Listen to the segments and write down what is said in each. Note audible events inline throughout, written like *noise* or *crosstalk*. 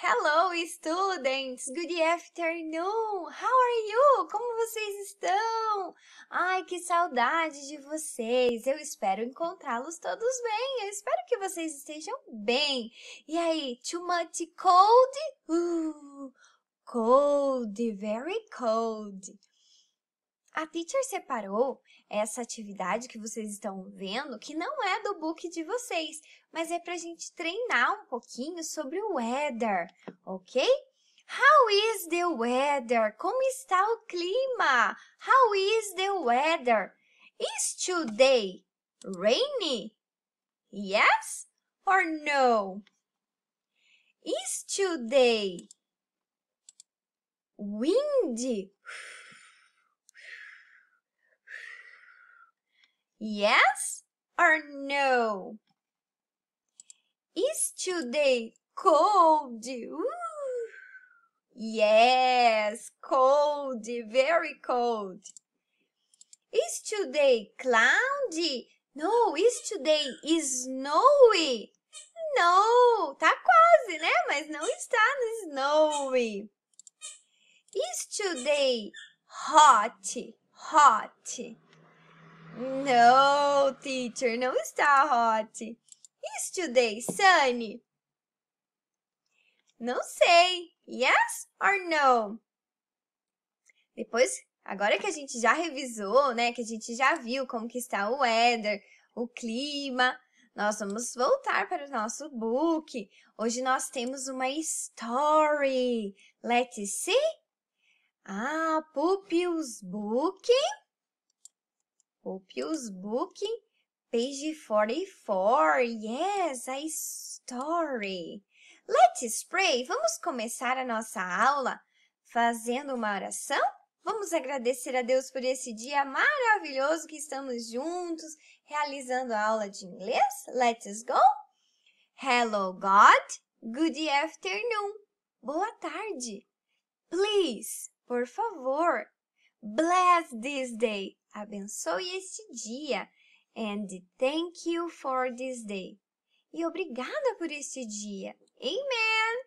Hello, students! Good afternoon! How are you? Como vocês estão? Ai, que saudade de vocês! Eu espero encontrá-los todos bem! Eu espero que vocês estejam bem! E aí, too much cold? Uh, cold, very cold. A teacher separou essa atividade que vocês estão vendo, que não é do book de vocês, mas é para a gente treinar um pouquinho sobre o weather, ok? How is the weather? Como está o clima? How is the weather? Is today rainy? Yes or no? Is today windy Yes or no? Is today cold? Ooh. Yes, cold, very cold. Is today cloudy? No, is today snowy? No, tá quase, né? Mas não está no snowy. Is today hot? Hot. No, teacher, não está hot. Is today sunny? Não sei. Yes or no? Depois, agora que a gente já revisou, né? Que a gente já viu como que está o weather, o clima, nós vamos voltar para o nosso book. Hoje nós temos uma story. Let's see. Ah, Pupil's book Pius book, page 44. Yes, a story. Let's pray. Vamos começar a nossa aula fazendo uma oração? Vamos agradecer a Deus por esse dia maravilhoso que estamos juntos realizando a aula de inglês. Let's go. Hello, God. Good afternoon. Boa tarde. Please, por favor, bless this day. Abençoe este dia. And thank you for this day. E obrigada por este dia. Amen.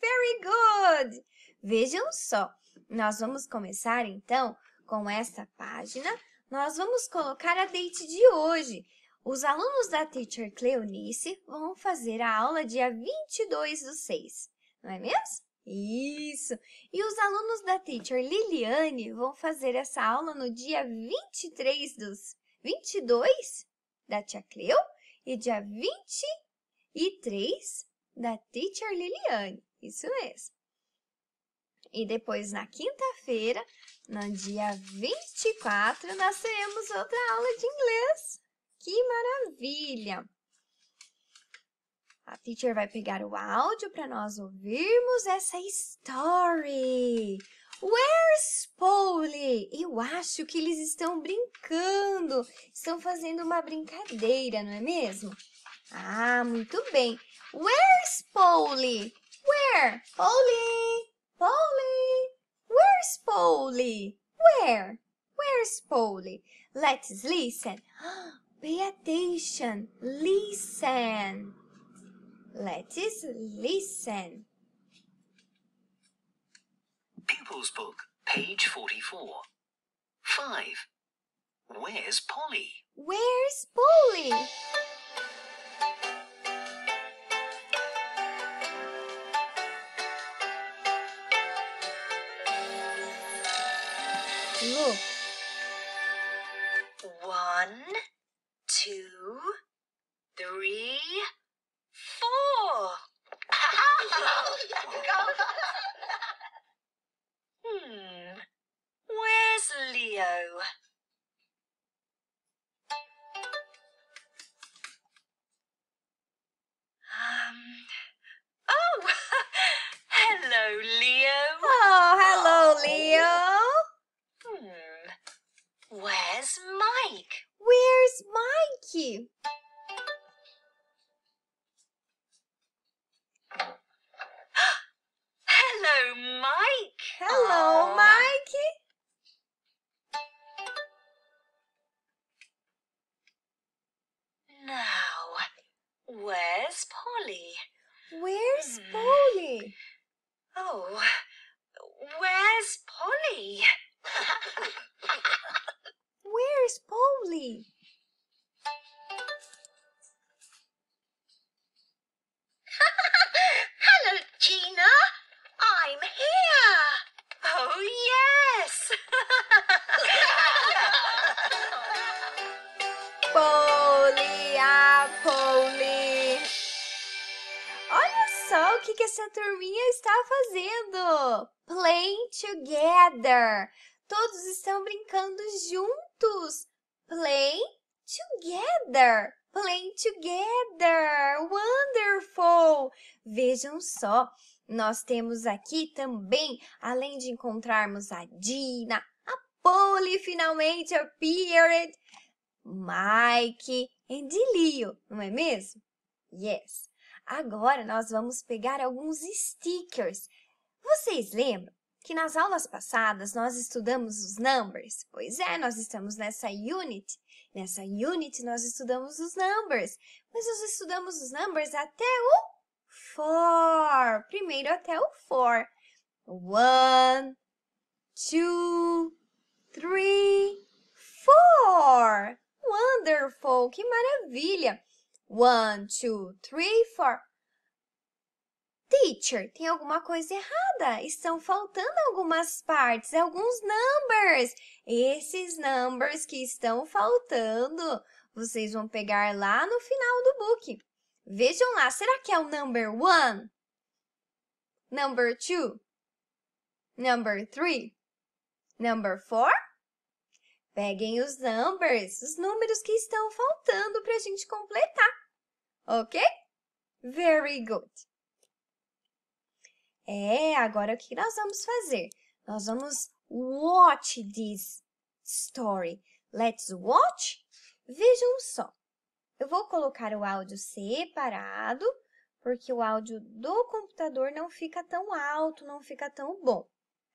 Very good. Vejam só, nós vamos começar então com esta página. Nós vamos colocar a date de hoje. Os alunos da Teacher Cleonice vão fazer a aula dia 22 do 6, não é mesmo? Isso! E os alunos da teacher Liliane vão fazer essa aula no dia 23 dos 22 da tia Cleo e dia 23 da teacher Liliane. Isso mesmo. E depois, na quinta-feira, no dia 24, nós teremos outra aula de inglês. Que maravilha! A teacher vai pegar o áudio para nós ouvirmos essa story. Where's Polly? Eu acho que eles estão brincando, estão fazendo uma brincadeira, não é mesmo? Ah, muito bem. Where's Polly? Where? Polly? Polly? Where's Polly? Where? Where's Polly? Let's listen. *gasps* Pay attention. Listen. Let's listen. Pupils Book, page 44. 5. Where's Polly? Where's Polly? Four. Oh. *laughs* hmm. Where's Leo? Um. Oh, *laughs* hello, Leo. Oh, hello, oh. Leo. Hmm. Where's Mike? Where's Mikey? Where's Polly? Where's hmm. Polly? Oh, where's Polly? *laughs* where's Polly? together. Todos estão brincando juntos. Play together. Play together. Wonderful. Vejam só, nós temos aqui também, além de encontrarmos a Dina, a Polly finalmente appeared, Mike e Dilio, não é mesmo? Yes. Agora nós vamos pegar alguns stickers. Vocês lembram que nas aulas passadas nós estudamos os numbers. Pois é, nós estamos nessa unit. Nessa unit nós estudamos os numbers. Mas nós estudamos os numbers até o for. Primeiro até o for. One, two, three, four. Wonderful, que maravilha. One, two, three, four. Teacher, tem alguma coisa errada. Estão faltando algumas partes, alguns numbers. Esses numbers que estão faltando, vocês vão pegar lá no final do book. Vejam lá, será que é o number one? Number two? Number three? Number four? Peguem os numbers, os números que estão faltando para a gente completar, ok? Very good. É, agora o que nós vamos fazer? Nós vamos watch this story. Let's watch. Vejam só. Eu vou colocar o áudio separado, porque o áudio do computador não fica tão alto, não fica tão bom,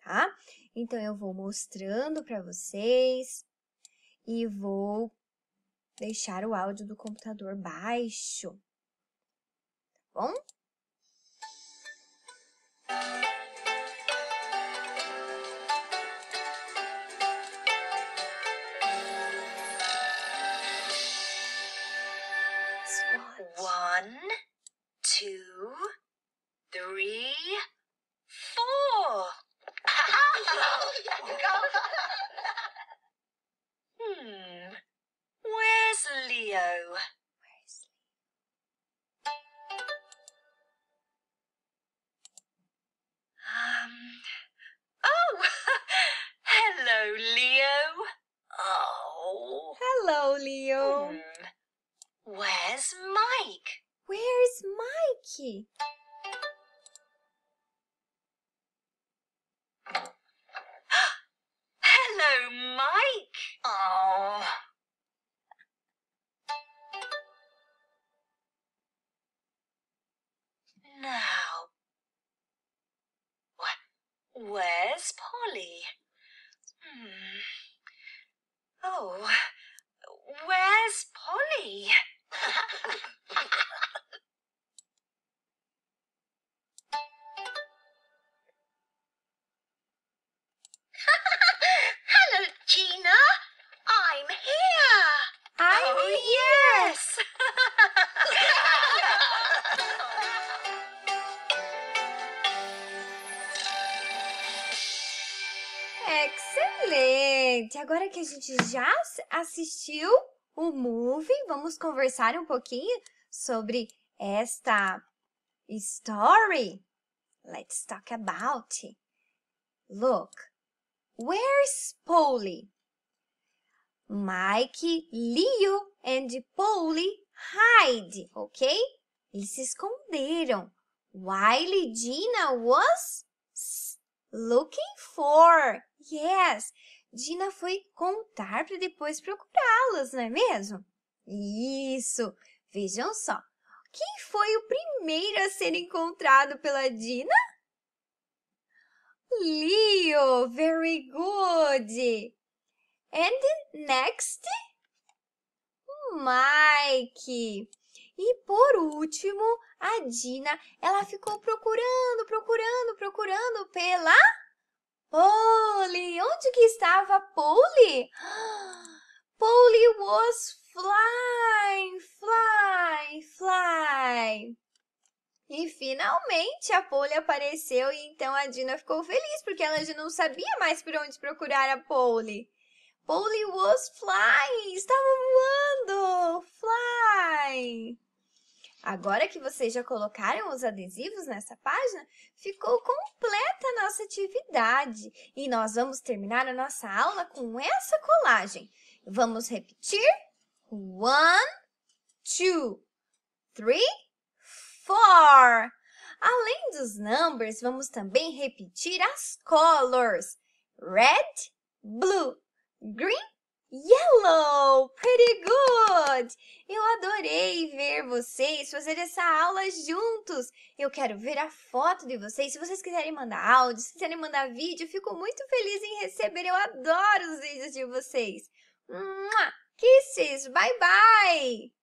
tá? Então, eu vou mostrando para vocês e vou deixar o áudio do computador baixo, tá bom? One, two, three. Hello, Mike. Oh. Now, where's Polly? Hmm. Oh, where's Polly? agora que a gente já assistiu o movie, vamos conversar um pouquinho sobre esta story. Let's talk about. It. Look, where's Polly? Mike, Leo and Polly hide, ok? Eles se esconderam. while Gina was looking for. Yes, Dina foi contar para depois procurá-los, não é mesmo? Isso! Vejam só, quem foi o primeiro a ser encontrado pela Dina? Leo, very good! And next? Mike! E por último, a Dina, ela ficou procurando, procurando, procurando pela... Polly, onde que estava Polly? Polly was flying, fly, fly. E finalmente a Polly apareceu e então a Dina ficou feliz porque ela já não sabia mais por onde procurar a Polly. Polly was flying, estava voando, fly. Agora que vocês já colocaram os adesivos nessa página, ficou completa a nossa atividade e nós vamos terminar a nossa aula com essa colagem. Vamos repetir? One, two, three, four. Além dos numbers, vamos também repetir as colors. Red, blue, green, yellow. Pretty good! Eu adorei ver vocês fazer essa aula juntos! Eu quero ver a foto de vocês. Se vocês quiserem mandar áudio, se quiserem mandar vídeo, fico muito feliz em receber. Eu adoro os vídeos de vocês! Kisses! Bye bye!